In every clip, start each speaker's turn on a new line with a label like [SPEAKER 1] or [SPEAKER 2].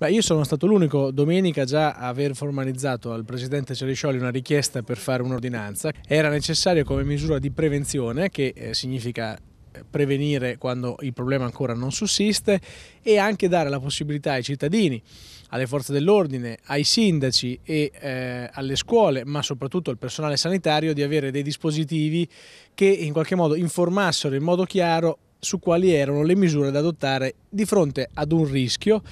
[SPEAKER 1] Beh, io sono stato l'unico domenica già a aver formalizzato al Presidente Ceriscioli una richiesta per fare un'ordinanza. Era necessario come misura di prevenzione, che eh, significa eh, prevenire quando il problema ancora non sussiste e anche dare la possibilità ai cittadini, alle forze dell'ordine, ai sindaci e eh, alle scuole, ma soprattutto al personale sanitario, di avere dei dispositivi che in qualche modo informassero in modo chiaro su quali erano le misure da adottare di fronte ad un rischio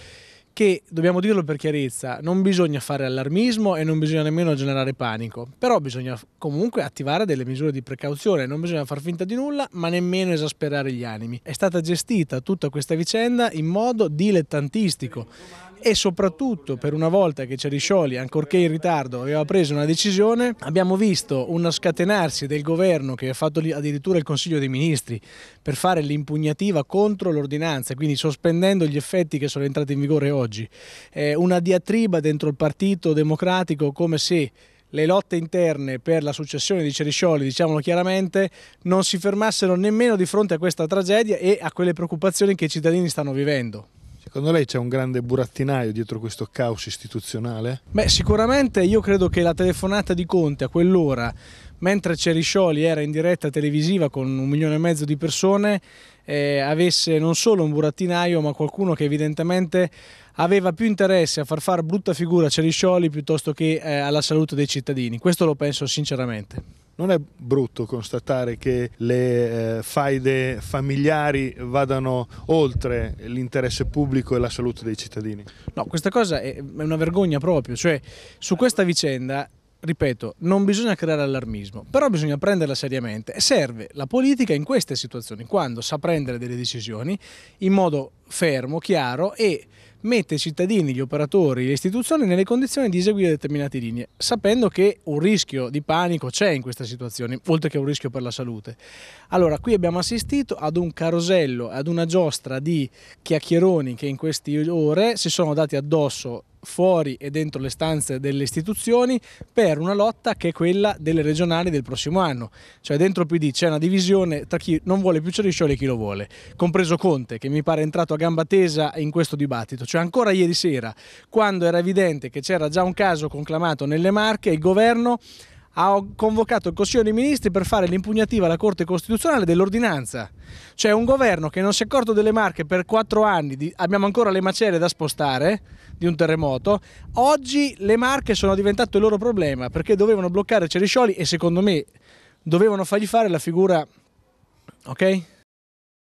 [SPEAKER 1] che dobbiamo dirlo per chiarezza, non bisogna fare allarmismo e non bisogna nemmeno generare panico, però bisogna comunque attivare delle misure di precauzione, non bisogna far finta di nulla, ma nemmeno esasperare gli animi. È stata gestita tutta questa vicenda in modo dilettantistico e soprattutto per una volta che Ceriscioli, ancorché in ritardo, aveva preso una decisione, abbiamo visto uno scatenarsi del governo che ha fatto addirittura il Consiglio dei Ministri per fare l'impugnativa contro l'ordinanza, quindi sospendendo gli effetti che sono entrati in vigore oggi. una diatriba dentro il Partito Democratico come se le lotte interne per la successione di Ceriscioli, diciamolo chiaramente, non si fermassero nemmeno di fronte a questa tragedia e a quelle preoccupazioni che i cittadini stanno vivendo. Secondo lei c'è un grande burattinaio dietro questo caos istituzionale? Beh, sicuramente io credo che la telefonata di Conte a quell'ora, mentre Ceriscioli era in diretta televisiva con un milione e mezzo di persone, eh, avesse non solo un burattinaio, ma qualcuno che evidentemente aveva più interesse a far fare brutta figura a Ceriscioli piuttosto che eh, alla salute dei cittadini. Questo lo penso sinceramente. Non è brutto constatare che le eh, faide familiari vadano oltre l'interesse pubblico e la salute dei cittadini. No, questa cosa è una vergogna proprio, cioè su questa vicenda ripeto, non bisogna creare allarmismo, però bisogna prenderla seriamente e serve la politica in queste situazioni, quando sa prendere delle decisioni in modo fermo, chiaro e mette i cittadini, gli operatori, le istituzioni nelle condizioni di eseguire determinate linee, sapendo che un rischio di panico c'è in queste situazioni, oltre che un rischio per la salute. Allora, qui abbiamo assistito ad un carosello, ad una giostra di chiacchieroni che in queste ore si sono dati addosso fuori e dentro le stanze delle istituzioni per una lotta che è quella delle regionali del prossimo anno. Cioè dentro PD c'è una divisione tra chi non vuole più Ceriscioli e chi lo vuole, compreso Conte che mi pare entrato a gamba tesa in questo dibattito. Cioè ancora ieri sera, quando era evidente che c'era già un caso conclamato nelle Marche, il governo ha convocato il Consiglio dei Ministri per fare l'impugnativa alla Corte Costituzionale dell'ordinanza. Cioè un governo che non si è accorto delle marche per quattro anni, di, abbiamo ancora le macerie da spostare di un terremoto, oggi le marche sono diventate il loro problema perché dovevano bloccare Ceriscioli e secondo me dovevano fargli fare la figura... ok?